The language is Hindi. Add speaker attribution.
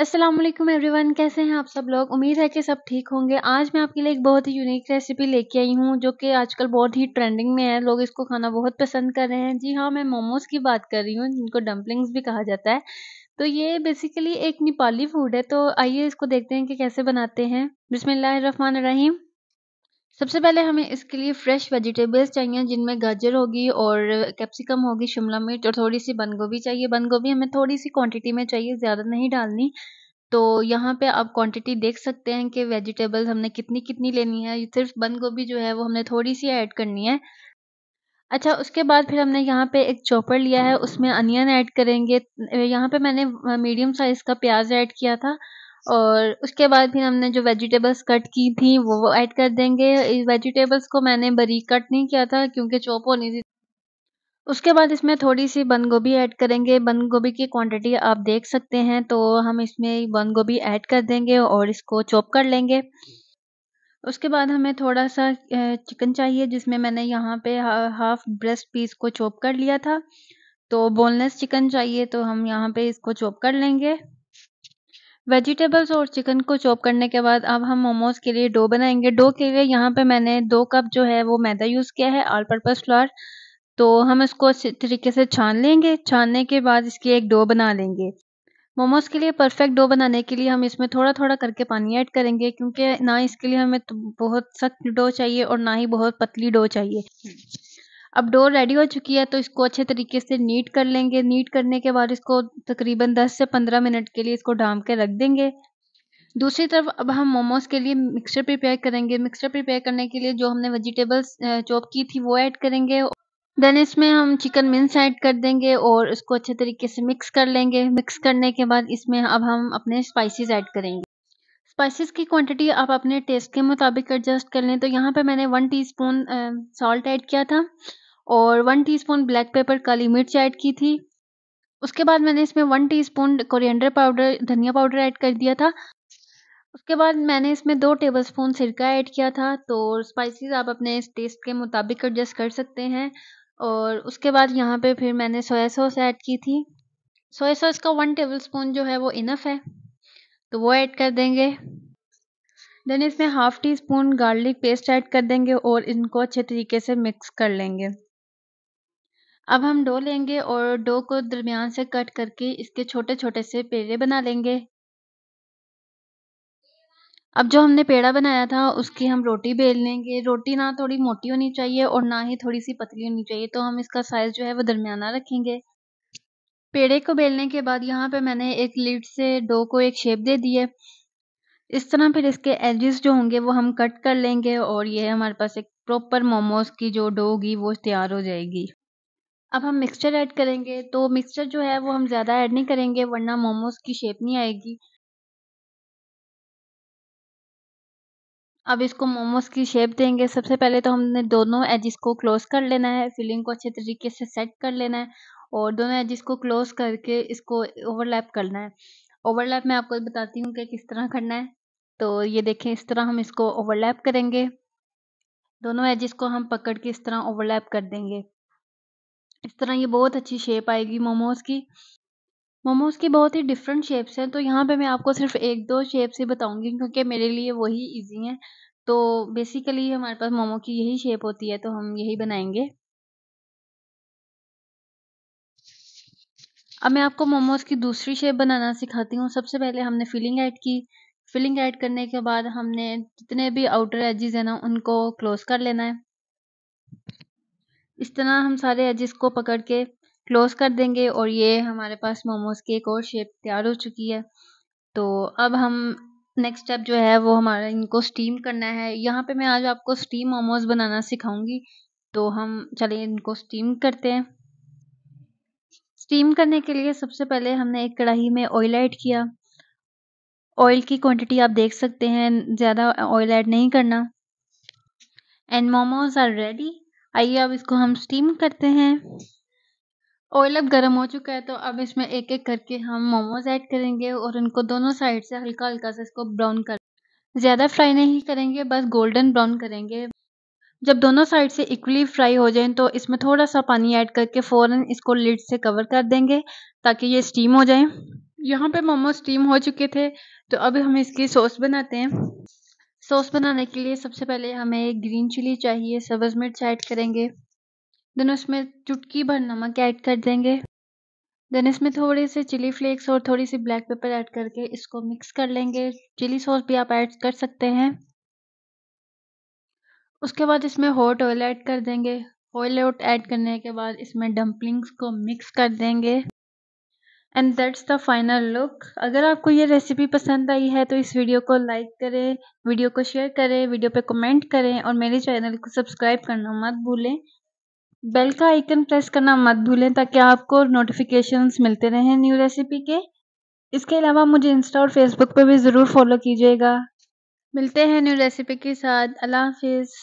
Speaker 1: असलम एवरीवन कैसे हैं आप सब लोग उम्मीद है कि सब ठीक होंगे आज मैं आपके लिए एक बहुत ही यूनिक रेसिपी लेके आई हूँ जो कि आजकल बहुत ही ट्रेंडिंग में है लोग इसको खाना बहुत पसंद कर रहे हैं जी हाँ मैं मोमोज की बात कर रही हूँ जिनको डम्पलिंग्स भी कहा जाता है तो ये बेसिकली एक नेपाली फूड है तो आइए इसको देखते हैं कि कैसे बनाते हैं बिसमीम सबसे पहले हमें इसके लिए फ्रेश वेजिटेबल्स चाहिए जिनमें गाजर होगी और कैप्सिकम होगी शिमला मिर्च और थोड़ी सी बंद गोभी चाहिए बंद गोभी हमें थोड़ी सी क्वांटिटी में चाहिए ज़्यादा नहीं डालनी तो यहाँ पे आप क्वांटिटी देख सकते हैं कि वेजिटेबल्स हमने कितनी कितनी लेनी है सिर्फ बंद गोभी जो है वो हमने थोड़ी सी ऐड करनी है अच्छा उसके बाद फिर हमने यहाँ पे एक चॉपर लिया है उसमें अनियन ऐड करेंगे यहाँ पे मैंने मीडियम साइज़ का प्याज ऐड किया था और उसके बाद फिर हमने जो वेजिटेबल्स कट की थी वो वो ऐड कर देंगे वेजिटेबल्स को मैंने बरीक कट नहीं किया था क्योंकि चॉप होनी थी उसके बाद इसमें थोड़ी सी बंद गोभी ऐड करेंगे बंद गोभी की क्वांटिटी आप देख सकते हैं तो हम इसमें बंद गोभी ऐड कर देंगे और इसको चॉप कर लेंगे उसके बाद हमें थोड़ा सा चिकन चाहिए जिसमें मैंने यहाँ पे हाफ ब्रेस्ट पीस को चॉप कर लिया था तो बोनलेस चिकन चाहिए तो हम यहाँ पे इसको चॉप कर लेंगे वेजिटेबल्स और चिकन को चॉप करने के बाद अब हम मोमोज के लिए डो बनाएंगे डो के लिए यहाँ पे मैंने दो कप जो है वो मैदा यूज़ किया है ऑल पर्पज़ फ्लावर तो हम इसको अच्छे तरीके से छान लेंगे छानने के बाद इसकी एक डो बना लेंगे मोमोज के लिए परफेक्ट डो बनाने के लिए हम इसमें थोड़ा थोड़ा करके पानी ऐड करेंगे क्योंकि ना इसके लिए हमें तो बहुत सख्त डो चाहिए और ना ही बहुत पतली डो चाहिए अब डोर रेडी हो चुकी है तो इसको अच्छे तरीके से नीट कर लेंगे नीट करने के बाद इसको तकरीबन 10 से 15 मिनट के लिए इसको डाम के रख देंगे दूसरी तरफ अब हम मोमोज के लिए मिक्सचर प्रिपेयर करेंगे मिक्सचर प्रिपेयर करने के लिए जो हमने वेजिटेबल्स चॉप की थी वो ऐड करेंगे देन इसमें हम चिकन मिन्स ऐड कर देंगे और इसको अच्छे तरीके से मिक्स कर लेंगे मिक्स करने के बाद इसमें अब हम अपने स्पाइसेस ऐड करेंगे स्पाइसेस की क्वांटिटी आप अपने टेस्ट के मुताबिक एडजस्ट कर लें तो यहाँ पे मैंने वन टीस्पून सॉल्ट ऐड किया था और वन टीस्पून ब्लैक पेपर काली मिर्च ऐड की थी उसके बाद मैंने इसमें वन टीस्पून कोरिएंडर पाउडर धनिया पाउडर ऐड कर दिया था उसके बाद मैंने इसमें दो टेबलस्पून सिरका ऐड किया था तो स्पाइसेस आप अपने टेस्ट के मुताबिक एडजस्ट कर सकते हैं और उसके बाद यहाँ पे फिर मैंने सोया सॉस ऐड की थी सोया सॉस का वन टेबलस्पून जो है वो इनफ है तो वो ऐड कर देंगे देन इसमें half teaspoon garlic paste add कर देंगे और इनको अच्छे तरीके से मिक्स कर लेंगे अब हम डो लेंगे और डो को दरमियान से कट करके इसके छोटे छोटे से पेड़े बना लेंगे अब जो हमने पेड़ा बनाया था उसकी हम रोटी बेल लेंगे रोटी ना थोड़ी मोटी होनी चाहिए और ना ही थोड़ी सी पतली होनी चाहिए तो हम इसका साइज़ जो है वो दरमियाना रखेंगे पेड़े को बेलने के बाद यहाँ पे मैंने एक लीड से डो को एक शेप दे दी है इस तरह फिर इसके एजेस जो होंगे वो हम कट कर लेंगे और ये हमारे पास एक प्रॉपर मोमोज की जो डो होगी वो तैयार हो जाएगी अब हम मिक्सचर ऐड करेंगे तो मिक्सचर जो है वो हम ज़्यादा ऐड नहीं करेंगे वरना मोमोज की शेप नहीं आएगी अब इसको मोमोज की शेप देंगे सबसे पहले तो हमने दोनों एजिस को क्लोज कर लेना है फिलिंग को अच्छे तरीके से सेट कर लेना है और दोनों एजिस को क्लोज करके इसको ओवरलैप करना है ओवरलैप मैं आपको बताती हूँ कि किस तरह करना है तो ये देखें इस तरह हम इसको ओवरलैप करेंगे दोनों एजिस को हम पकड़ के इस तरह ओवरलैप कर देंगे इस तरह ये बहुत अच्छी शेप आएगी मोमोज़ की मोमोज़ की बहुत ही डिफरेंट शेप्स हैं तो यहाँ पे मैं आपको सिर्फ एक दो शेप से बताऊंगी क्योंकि मेरे लिए वही इजी है तो बेसिकली हमारे पास मोमो की यही शेप होती है तो हम यही बनाएंगे अब मैं आपको मोमोज़ की दूसरी शेप बनाना सिखाती हूँ सबसे पहले हमने फिलिंग ऐड की फिलिंग ऐड करने के बाद हमने जितने भी आउटर एजेस हैं ना उनको क्लोज कर लेना है इस तरह हम सारे एजेस को पकड़ के क्लोज कर देंगे और ये हमारे पास मोमोज़ की एक और शेप तैयार हो चुकी है तो अब हम नेक्स्ट स्टेप जो है वो हमारा इनको स्टीम करना है यहाँ पे मैं आज आपको स्टीम मोमोज़ बनाना सिखाऊंगी तो हम चलिए इनको स्टीम करते हैं स्टीम करने के लिए सबसे पहले हमने एक कढ़ाई में ऑयल ऐड किया ऑयल की क्वांटिटी आप देख सकते हैं ज़्यादा ऑयल ऐड नहीं करना एंड मोमोज आर रेडी आइए अब इसको हम स्टीम करते हैं ऑयल अब गर्म हो चुका है तो अब इसमें एक एक करके हम मोमोज ऐड करेंगे और उनको दोनों साइड से हल्का हल्का से इसको ब्राउन कर ज़्यादा फ्राई नहीं करेंगे बस गोल्डन ब्राउन करेंगे जब दोनों साइड से इक्वली फ्राई हो जाएं तो इसमें थोड़ा सा पानी ऐड करके फ़ौरन इसको लिड से कवर कर देंगे ताकि ये स्टीम हो जाए यहाँ पे मोमो स्टीम हो चुके थे तो अब हम इसकी सॉस बनाते हैं सॉस बनाने के लिए सबसे पहले हमें ग्रीन चिली चाहिए सब्ज मिर्च ऐड करेंगे देन उसमें चुटकी भर नमक ऐड कर देंगे देन इसमें थोड़े से चिली फ्लेक्स और थोड़ी सी ब्लैक पेपर ऐड करके इसको मिक्स कर लेंगे चिली सॉस भी आप ऐड कर सकते हैं उसके बाद इसमें हॉट ऑयल ऐड कर देंगे ऑयल ऑट ऐड करने के बाद इसमें डम्पलिंग्स को मिक्स कर देंगे and that's the final look अगर आपको ये रेसिपी पसंद आई है तो इस वीडियो को लाइक करें वीडियो को शेयर करें वीडियो पे कमेंट करें और मेरे चैनल को सब्सक्राइब करना मत भूलें बेल का आइकन प्रेस करना मत भूलें ताकि आपको नोटिफिकेशंस मिलते रहें न्यू रेसिपी के इसके अलावा मुझे इंस्टा और फेसबुक पे भी ज़रूर फॉलो कीजिएगा मिलते हैं न्यू रेसिपी के साथ अल्लाह हाफिज़